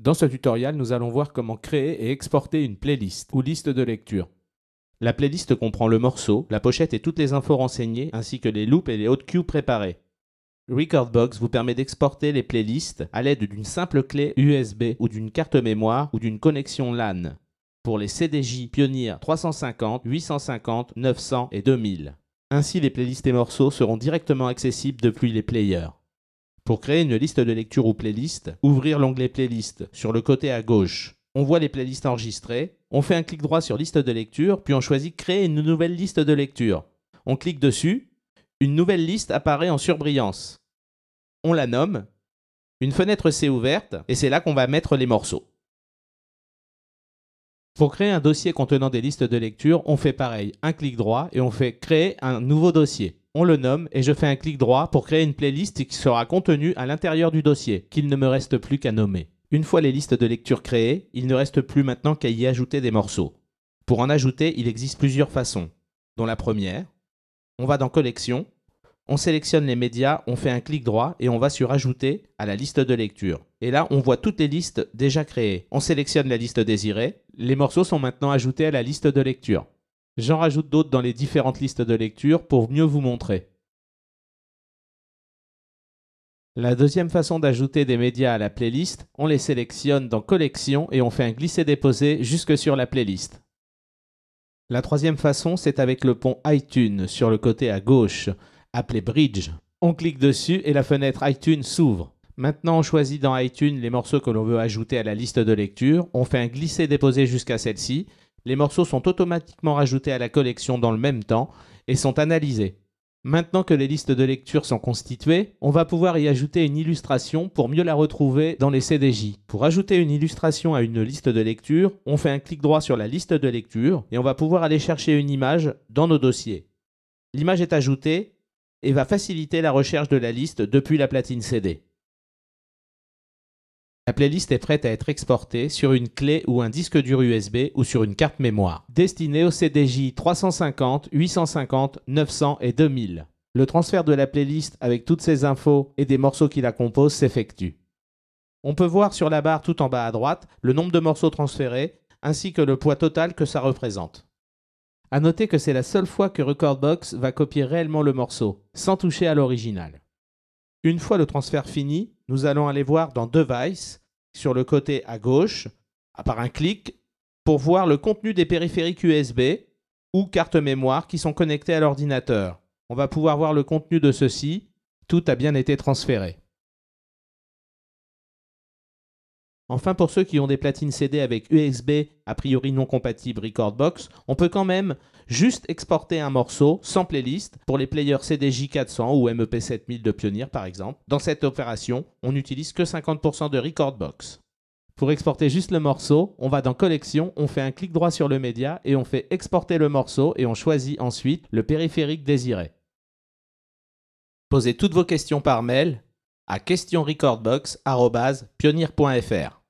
Dans ce tutoriel, nous allons voir comment créer et exporter une playlist ou liste de lecture. La playlist comprend le morceau, la pochette et toutes les infos renseignées, ainsi que les loops et les hot cues préparés. Recordbox vous permet d'exporter les playlists à l'aide d'une simple clé USB ou d'une carte mémoire ou d'une connexion LAN pour les CDJ Pioneer 350, 850, 900 et 2000. Ainsi, les playlists et morceaux seront directement accessibles depuis les players. Pour créer une liste de lecture ou playlist, ouvrir l'onglet Playlist sur le côté à gauche. On voit les playlists enregistrées, on fait un clic droit sur Liste de lecture, puis on choisit Créer une nouvelle liste de lecture. On clique dessus, une nouvelle liste apparaît en surbrillance. On la nomme, une fenêtre s'est ouverte, et c'est là qu'on va mettre les morceaux. Pour créer un dossier contenant des listes de lecture, on fait pareil, un clic droit et on fait créer un nouveau dossier on le nomme et je fais un clic droit pour créer une playlist qui sera contenue à l'intérieur du dossier, qu'il ne me reste plus qu'à nommer. Une fois les listes de lecture créées, il ne reste plus maintenant qu'à y ajouter des morceaux. Pour en ajouter, il existe plusieurs façons, Dans la première, on va dans Collection, on sélectionne les médias, on fait un clic droit et on va sur Ajouter à la liste de lecture. Et là, on voit toutes les listes déjà créées. On sélectionne la liste désirée, les morceaux sont maintenant ajoutés à la liste de lecture. J'en rajoute d'autres dans les différentes listes de lecture pour mieux vous montrer. La deuxième façon d'ajouter des médias à la playlist, on les sélectionne dans Collection et on fait un glisser-déposer jusque sur la playlist. La troisième façon, c'est avec le pont iTunes sur le côté à gauche, appelé Bridge. On clique dessus et la fenêtre iTunes s'ouvre. Maintenant, on choisit dans iTunes les morceaux que l'on veut ajouter à la liste de lecture, on fait un glisser-déposer jusqu'à celle-ci les morceaux sont automatiquement rajoutés à la collection dans le même temps et sont analysés. Maintenant que les listes de lecture sont constituées, on va pouvoir y ajouter une illustration pour mieux la retrouver dans les CDJ. Pour ajouter une illustration à une liste de lecture, on fait un clic droit sur la liste de lecture et on va pouvoir aller chercher une image dans nos dossiers. L'image est ajoutée et va faciliter la recherche de la liste depuis la platine CD. La playlist est prête à être exportée sur une clé ou un disque dur USB ou sur une carte mémoire, destinée au CDJ 350, 850, 900 et 2000. Le transfert de la playlist avec toutes ces infos et des morceaux qui la composent s'effectue. On peut voir sur la barre tout en bas à droite le nombre de morceaux transférés ainsi que le poids total que ça représente. A noter que c'est la seule fois que Recordbox va copier réellement le morceau, sans toucher à l'original. Une fois le transfert fini, nous allons aller voir dans Device, sur le côté à gauche, à part un clic, pour voir le contenu des périphériques USB ou cartes mémoire qui sont connectées à l'ordinateur. On va pouvoir voir le contenu de ceci. Tout a bien été transféré. Enfin, pour ceux qui ont des platines CD avec USB, a priori non compatible Recordbox, on peut quand même juste exporter un morceau sans playlist pour les players CDJ 400 ou MEP e 7000 de Pioneer par exemple. Dans cette opération, on n'utilise que 50% de Recordbox. Pour exporter juste le morceau, on va dans Collection, on fait un clic droit sur le média et on fait exporter le morceau et on choisit ensuite le périphérique désiré. Posez toutes vos questions par mail à questionrecordbox.fr